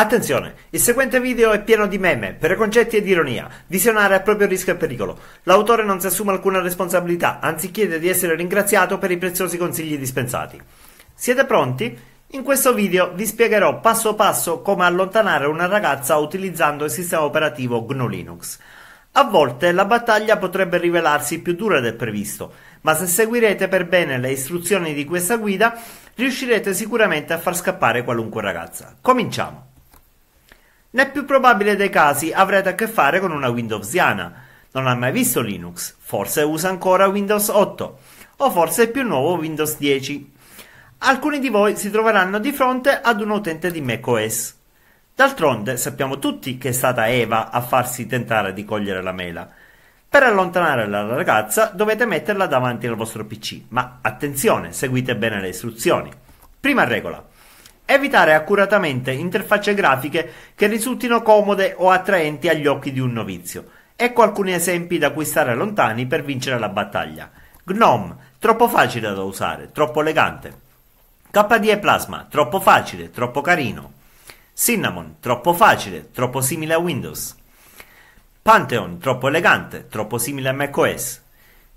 Attenzione, il seguente video è pieno di meme, preconcetti ed ironia, visionare a proprio rischio e pericolo. L'autore non si assume alcuna responsabilità, anzi chiede di essere ringraziato per i preziosi consigli dispensati. Siete pronti? In questo video vi spiegherò passo passo come allontanare una ragazza utilizzando il sistema operativo GNU Linux. A volte la battaglia potrebbe rivelarsi più dura del previsto, ma se seguirete per bene le istruzioni di questa guida riuscirete sicuramente a far scappare qualunque ragazza. Cominciamo! Nel più probabile dei casi avrete a che fare con una Windowsiana. Non ha mai visto Linux, forse usa ancora Windows 8 o forse il più nuovo Windows 10. Alcuni di voi si troveranno di fronte ad un utente di macOS. D'altronde sappiamo tutti che è stata Eva a farsi tentare di cogliere la mela. Per allontanare la ragazza dovete metterla davanti al vostro PC, ma attenzione, seguite bene le istruzioni. Prima regola. Evitare accuratamente interfacce grafiche che risultino comode o attraenti agli occhi di un novizio. Ecco alcuni esempi da cui stare lontani per vincere la battaglia. GNOME, troppo facile da usare, troppo elegante. KDE Plasma, troppo facile, troppo carino. Cinnamon, troppo facile, troppo simile a Windows. Pantheon, troppo elegante, troppo simile a macOS.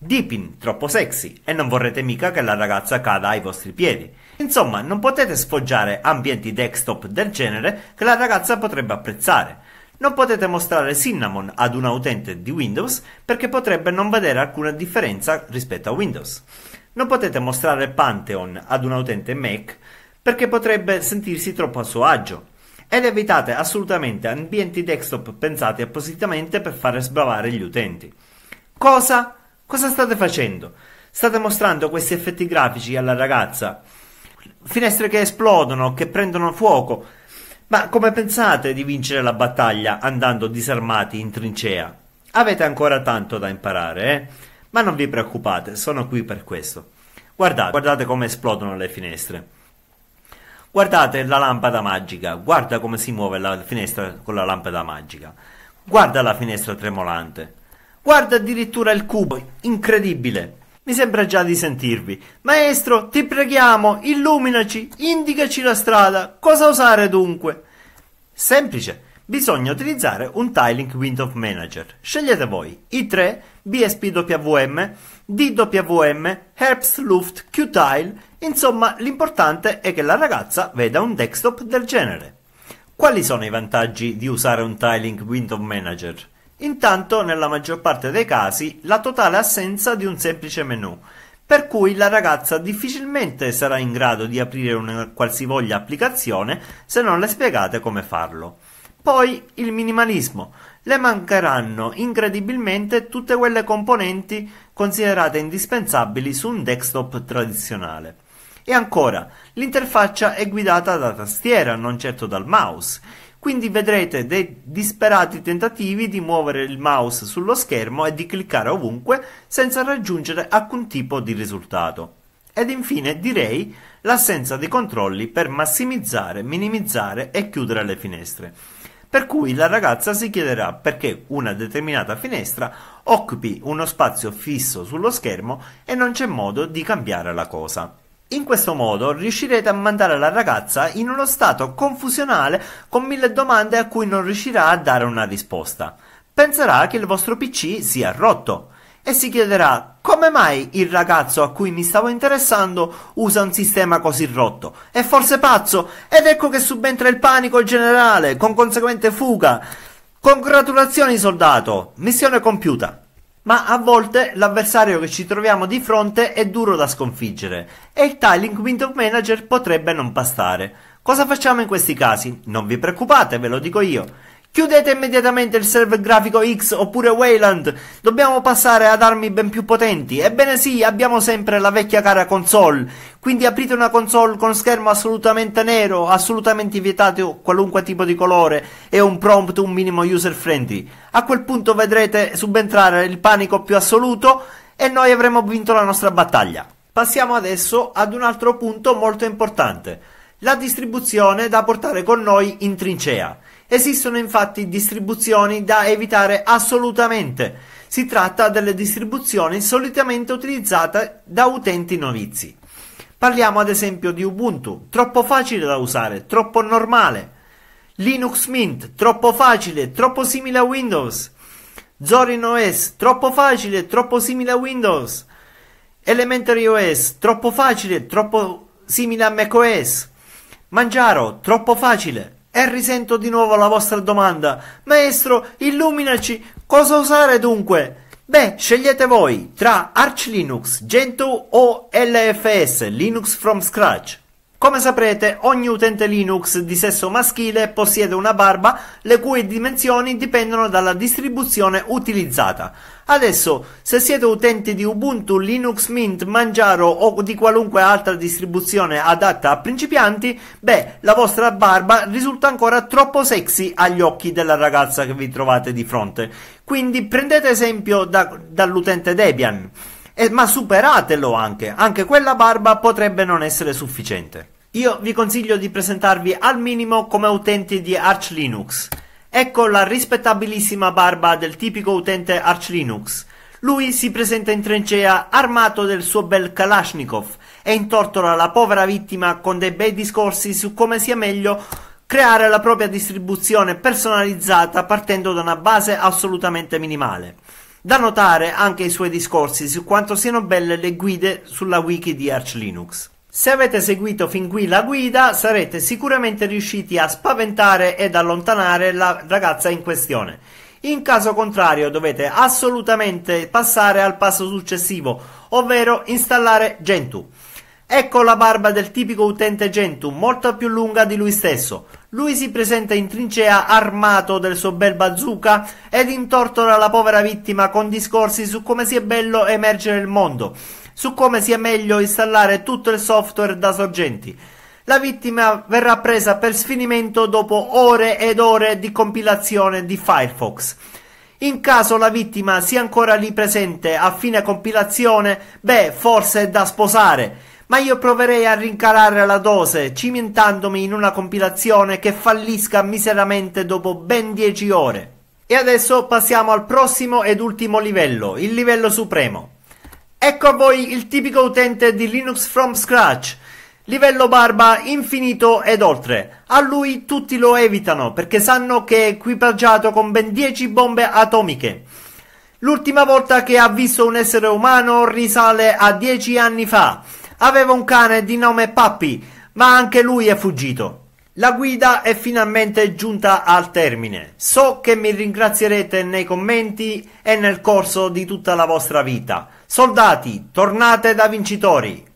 Deepin, troppo sexy, e non vorrete mica che la ragazza cada ai vostri piedi. Insomma, non potete sfoggiare ambienti desktop del genere che la ragazza potrebbe apprezzare. Non potete mostrare Cinnamon ad un utente di Windows perché potrebbe non vedere alcuna differenza rispetto a Windows. Non potete mostrare Pantheon ad un utente Mac perché potrebbe sentirsi troppo a suo agio. Ed evitate assolutamente ambienti desktop pensati appositamente per fare sbravare gli utenti. Cosa? Cosa state facendo? State mostrando questi effetti grafici alla ragazza. Finestre che esplodono, che prendono fuoco. Ma come pensate di vincere la battaglia andando disarmati in trincea? Avete ancora tanto da imparare, eh? Ma non vi preoccupate, sono qui per questo. Guardate, guardate come esplodono le finestre. Guardate la lampada magica, guarda come si muove la finestra con la lampada magica. Guarda la finestra tremolante. Guarda addirittura il cubo, incredibile. Mi sembra già di sentirvi. Maestro, ti preghiamo, illuminaci, indicaci la strada. Cosa usare dunque? Semplice. Bisogna utilizzare un Tiling Window Manager. Scegliete voi i3, BSPWM, DWM, Herbst Luft, Qtile. Insomma, l'importante è che la ragazza veda un desktop del genere. Quali sono i vantaggi di usare un Tiling Window Manager? Intanto, nella maggior parte dei casi, la totale assenza di un semplice menu, per cui la ragazza difficilmente sarà in grado di aprire una qualsivoglia applicazione se non le spiegate come farlo. Poi il minimalismo. Le mancheranno incredibilmente tutte quelle componenti considerate indispensabili su un desktop tradizionale. E ancora, l'interfaccia è guidata da tastiera, non certo dal mouse. Quindi vedrete dei disperati tentativi di muovere il mouse sullo schermo e di cliccare ovunque senza raggiungere alcun tipo di risultato. Ed infine direi l'assenza di controlli per massimizzare, minimizzare e chiudere le finestre. Per cui la ragazza si chiederà perché una determinata finestra occupi uno spazio fisso sullo schermo e non c'è modo di cambiare la cosa. In questo modo riuscirete a mandare la ragazza in uno stato confusionale con mille domande a cui non riuscirà a dare una risposta. Penserà che il vostro PC sia rotto e si chiederà come mai il ragazzo a cui mi stavo interessando usa un sistema così rotto. È forse pazzo? Ed ecco che subentra il panico generale, con conseguente fuga. Congratulazioni soldato, missione compiuta ma a volte l'avversario che ci troviamo di fronte è duro da sconfiggere e il tiling window manager potrebbe non bastare. Cosa facciamo in questi casi? Non vi preoccupate, ve lo dico io. Chiudete immediatamente il server grafico X oppure Wayland, dobbiamo passare ad armi ben più potenti. Ebbene sì, abbiamo sempre la vecchia cara console, quindi aprite una console con schermo assolutamente nero, assolutamente vietato qualunque tipo di colore e un prompt un minimo user friendly. A quel punto vedrete subentrare il panico più assoluto e noi avremo vinto la nostra battaglia. Passiamo adesso ad un altro punto molto importante, la distribuzione da portare con noi in trincea. Esistono infatti distribuzioni da evitare assolutamente. Si tratta delle distribuzioni solitamente utilizzate da utenti novizi. Parliamo ad esempio di Ubuntu, troppo facile da usare, troppo normale. Linux Mint, troppo facile, troppo simile a Windows. Zorin OS, troppo facile, troppo simile a Windows. Elementary OS, troppo facile, troppo simile a macOS. Mangiaro, troppo facile. E risento di nuovo la vostra domanda. Maestro, illuminaci, cosa usare dunque? Beh, scegliete voi tra Arch Linux, Gentoo o LFS, Linux from Scratch. Come saprete, ogni utente Linux di sesso maschile possiede una barba le cui dimensioni dipendono dalla distribuzione utilizzata. Adesso, se siete utenti di Ubuntu, Linux Mint, Mangiaro o di qualunque altra distribuzione adatta a principianti, beh, la vostra barba risulta ancora troppo sexy agli occhi della ragazza che vi trovate di fronte. Quindi prendete esempio da, dall'utente Debian. E, eh, ma superatelo anche, anche quella barba potrebbe non essere sufficiente. Io vi consiglio di presentarvi al minimo come utenti di Arch Linux. Ecco la rispettabilissima barba del tipico utente Arch Linux. Lui si presenta in trincea armato del suo bel Kalashnikov e intortola la povera vittima con dei bei discorsi su come sia meglio creare la propria distribuzione personalizzata partendo da una base assolutamente minimale. Da notare anche i suoi discorsi su quanto siano belle le guide sulla wiki di Arch Linux. Se avete seguito fin qui la guida sarete sicuramente riusciti a spaventare ed allontanare la ragazza in questione. In caso contrario dovete assolutamente passare al passo successivo, ovvero installare Gentoo. Ecco la barba del tipico utente Gentoo, molto più lunga di lui stesso. Lui si presenta in trincea armato del suo bel bazooka ed intortola la povera vittima con discorsi su come sia bello emergere il mondo, su come sia meglio installare tutto il software da sorgenti. La vittima verrà presa per sfinimento dopo ore ed ore di compilazione di Firefox. In caso la vittima sia ancora lì presente a fine compilazione, beh, forse è da sposare ma io proverei a rincarare la dose, cimentandomi in una compilazione che fallisca miseramente dopo ben 10 ore. E adesso passiamo al prossimo ed ultimo livello, il livello supremo. Ecco a voi il tipico utente di Linux from scratch, Livello barba infinito ed oltre. A lui tutti lo evitano perché sanno che è equipaggiato con ben 10 bombe atomiche. L'ultima volta che ha visto un essere umano risale a 10 anni fa aveva un cane di nome Pappy, ma anche lui è fuggito. La guida è finalmente giunta al termine. So che mi ringrazierete nei commenti e nel corso di tutta la vostra vita. Soldati, tornate da vincitori.